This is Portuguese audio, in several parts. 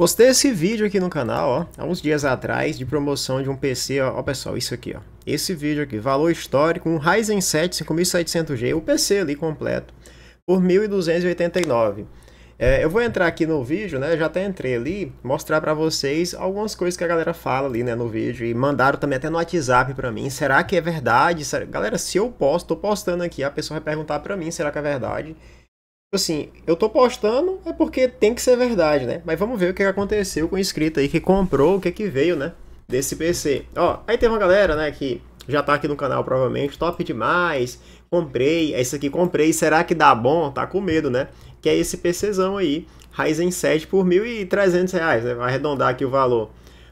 Postei esse vídeo aqui no canal, ó, há uns dias atrás, de promoção de um PC, ó, ó pessoal, isso aqui, ó. Esse vídeo aqui, valor histórico, um Ryzen 7 5700G, o PC ali completo, por 1.289. É, eu vou entrar aqui no vídeo, né, já até entrei ali, mostrar para vocês algumas coisas que a galera fala ali, né, no vídeo, e mandaram também até no WhatsApp para mim, será que é verdade? Galera, se eu posto, tô postando aqui, a pessoa vai perguntar para mim, será que é verdade? Tipo assim, eu tô postando é porque tem que ser verdade, né? Mas vamos ver o que aconteceu com o inscrito aí que comprou, o que é que veio, né? Desse PC. Ó, aí tem uma galera, né, que já tá aqui no canal provavelmente, top demais, comprei, é isso aqui comprei, será que dá bom? Tá com medo, né? Que é esse PCzão aí, Ryzen 7 por R$ 1.300, reais, né? Vai arredondar aqui o valor.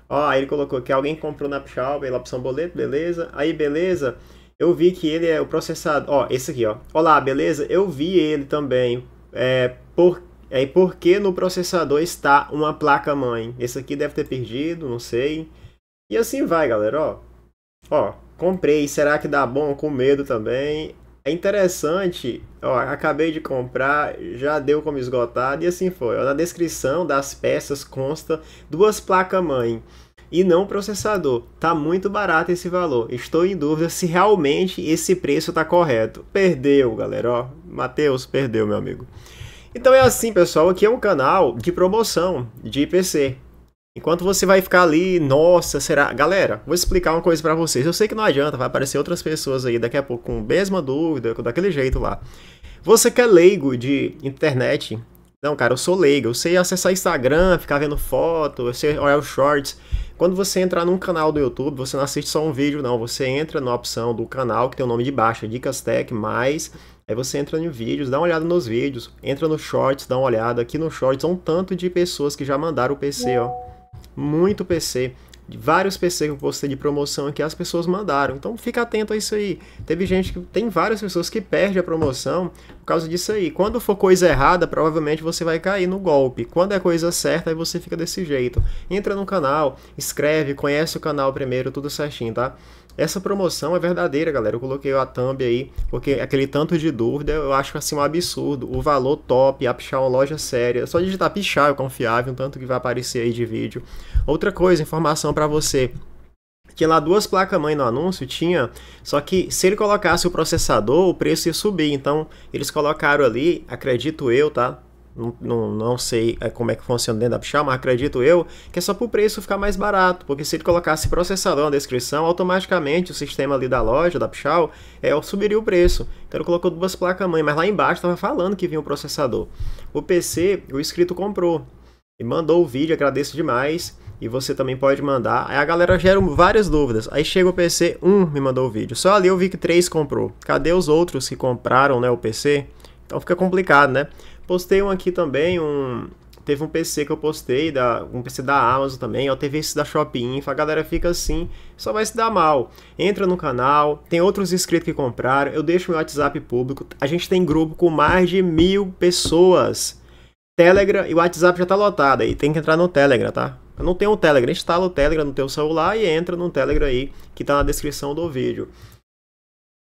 Ó, aí ele colocou que alguém comprou na Pichau pela opção boleto, beleza? Aí, beleza? Eu vi que ele é o processador. Ó, esse aqui, ó. Olá, beleza? Eu vi ele também. É, por, é, porque no processador está uma placa-mãe? Esse aqui deve ter perdido, não sei. E assim vai, galera, ó. Ó, comprei. Será que dá bom? Com medo também. É interessante, ó, acabei de comprar, já deu como esgotado e assim foi. Ó, na descrição das peças consta duas placas-mãe e não processador. Tá muito barato esse valor. Estou em dúvida se realmente esse preço tá correto. Perdeu, galera, ó. Matheus perdeu, meu amigo. Então é assim, pessoal, aqui é um canal de promoção de PC. Enquanto você vai ficar ali, nossa, será? Galera, vou explicar uma coisa para vocês. Eu sei que não adianta, vai aparecer outras pessoas aí daqui a pouco com a mesma dúvida, daquele jeito lá. Você que é leigo de internet, não, cara, eu sou leigo, eu sei acessar Instagram, ficar vendo foto, eu sei olhar os shorts. Quando você entrar num canal do YouTube, você não assiste só um vídeo, não. Você entra na opção do canal que tem o nome de baixo, é Dicas Tech, mais. Aí você entra em vídeos, dá uma olhada nos vídeos, entra no Shorts, dá uma olhada. Aqui no Shorts, um tanto de pessoas que já mandaram o PC, ó. Muito PC vários PC que eu postei de promoção aqui, as pessoas mandaram. Então fica atento a isso aí. Teve gente que. Tem várias pessoas que perdem a promoção por causa disso aí. Quando for coisa errada, provavelmente você vai cair no golpe. Quando é coisa certa, aí você fica desse jeito. Entra no canal, escreve, conhece o canal primeiro, tudo certinho, tá? Essa promoção é verdadeira, galera. Eu coloquei a thumb aí, porque aquele tanto de dúvida eu acho assim um absurdo. O valor top, a pichar uma loja séria. É só digitar pichar, é confiável, tanto que vai aparecer aí de vídeo. Outra coisa, informação para você tinha lá duas placas mãe no anúncio, tinha, só que se ele colocasse o processador, o preço ia subir. Então, eles colocaram ali, acredito eu, tá? Não, não sei é, como é que funciona dentro da Pichal, mas acredito eu que é só para o preço ficar mais barato, porque se ele colocasse processador na descrição, automaticamente o sistema ali da loja, da Pichal, é, subiria o preço. Então ele colocou duas placas-mãe, mas lá embaixo estava falando que vinha o processador. O PC, o inscrito comprou e mandou o vídeo, agradeço demais. E você também pode mandar. Aí a galera gera várias dúvidas. Aí chega o PC, um me mandou o vídeo. Só ali eu vi que três comprou. Cadê os outros que compraram né, o PC? Então fica complicado, né? Postei um aqui também, um. Teve um PC que eu postei, da, um PC da Amazon também, ó, teve esse da Shopping Info, a galera fica assim, só vai se dar mal. Entra no canal, tem outros inscritos que compraram, eu deixo meu WhatsApp público, a gente tem grupo com mais de mil pessoas. Telegram e o WhatsApp já tá lotado aí, tem que entrar no Telegram, tá? Eu não tenho o Telegram, instala o Telegram no teu celular e entra no Telegram aí, que tá na descrição do vídeo.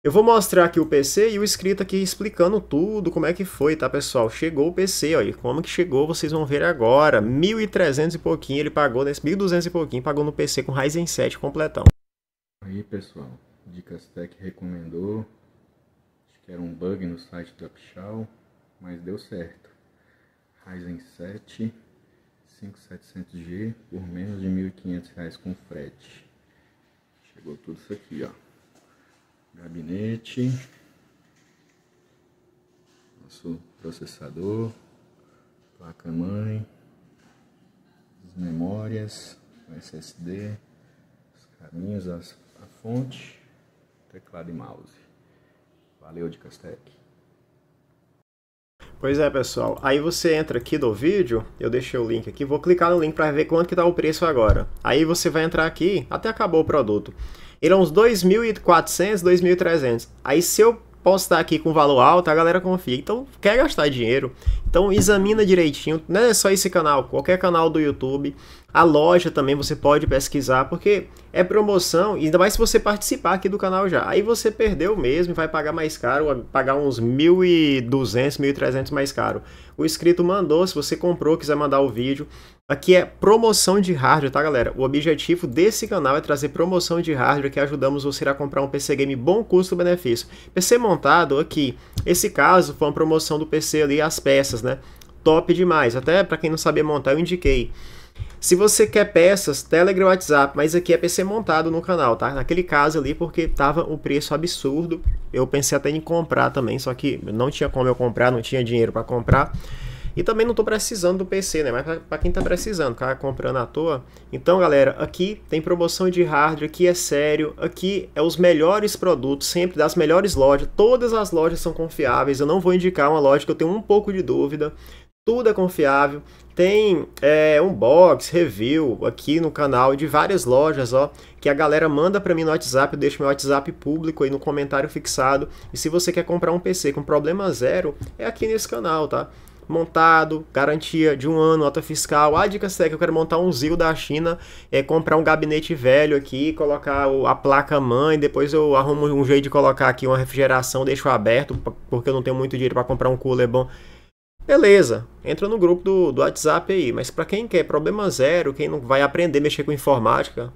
Eu vou mostrar aqui o PC e o escrito aqui explicando tudo, como é que foi, tá pessoal? Chegou o PC, olha, como que chegou vocês vão ver agora. 1.300 e pouquinho ele pagou, nesse 1.200 e pouquinho pagou no PC com Ryzen 7 completão. Aí pessoal, Dicas Tech recomendou, acho que era um bug no site do Pichal, mas deu certo. Ryzen 7 5700G por menos de R$ 1.500 com frete. Chegou tudo isso aqui, ó gabinete, nosso processador, placa-mãe, as memórias, o SSD, os caminhos, as, a fonte, teclado e mouse. Valeu de Castec. Pois é, pessoal. Aí você entra aqui do vídeo, eu deixei o link aqui, vou clicar no link para ver quanto que tá o preço agora. Aí você vai entrar aqui, até acabou o produto. Ele é uns 2.400, 2.300. Aí se eu postar aqui com valor alto, a galera confia. Então, quer gastar dinheiro? Então, examina direitinho. Não é só esse canal, qualquer canal do YouTube. A loja também você pode pesquisar, porque é promoção, ainda mais se você participar aqui do canal já. Aí você perdeu mesmo e vai pagar mais caro, pagar uns 1.200, 1.300 mais caro. O inscrito mandou, se você comprou, quiser mandar o vídeo. Aqui é promoção de hardware, tá galera? O objetivo desse canal é trazer promoção de hardware que ajudamos você a comprar um PC game bom custo-benefício. PC montado aqui, esse caso foi uma promoção do PC ali, as peças, né? top demais. Até para quem não sabia montar, eu indiquei. Se você quer peças, Telegram WhatsApp, mas aqui é PC montado no canal, tá? Naquele caso ali, porque tava um preço absurdo. Eu pensei até em comprar também, só que não tinha como eu comprar, não tinha dinheiro para comprar. E também não tô precisando do PC, né? Mas para quem tá precisando, cara, comprando à toa. Então, galera, aqui tem promoção de hardware, aqui é sério, aqui é os melhores produtos, sempre das melhores lojas. Todas as lojas são confiáveis. Eu não vou indicar uma loja que eu tenho um pouco de dúvida tudo é confiável. Tem é, unbox, review aqui no canal de várias lojas, ó, que a galera manda para mim no WhatsApp, eu deixo meu WhatsApp público aí no comentário fixado. E se você quer comprar um PC com problema zero, é aqui nesse canal, tá? montado, garantia de um ano, nota fiscal. Ah, dica que eu quero montar um Zio da China, é comprar um gabinete velho aqui, colocar a placa mãe, depois eu arrumo um jeito de colocar aqui uma refrigeração, deixo aberto, porque eu não tenho muito dinheiro para comprar um cooler bom. Beleza, entra no grupo do, do WhatsApp aí. Mas para quem quer problema zero, quem não vai aprender a mexer com informática,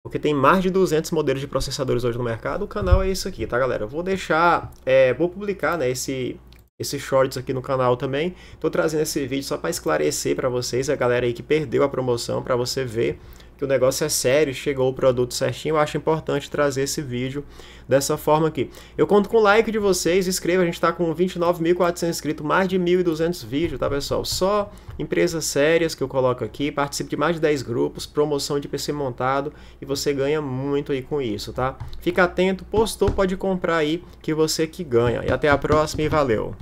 porque tem mais de 200 modelos de processadores hoje no mercado, o canal é isso aqui, tá, galera? Eu vou deixar, é, vou publicar né, esse, esse shorts aqui no canal também. Tô trazendo esse vídeo só para esclarecer para vocês, a galera aí que perdeu a promoção, para você ver que o negócio é sério, chegou o produto certinho, eu acho importante trazer esse vídeo dessa forma aqui. Eu conto com o like de vocês, inscreva, a gente está com 29.400 inscritos, mais de 1.200 vídeos, tá pessoal? Só empresas sérias que eu coloco aqui, participe de mais de 10 grupos, promoção de PC montado e você ganha muito aí com isso, tá? Fica atento, postou, pode comprar aí que você que ganha. E até a próxima e valeu!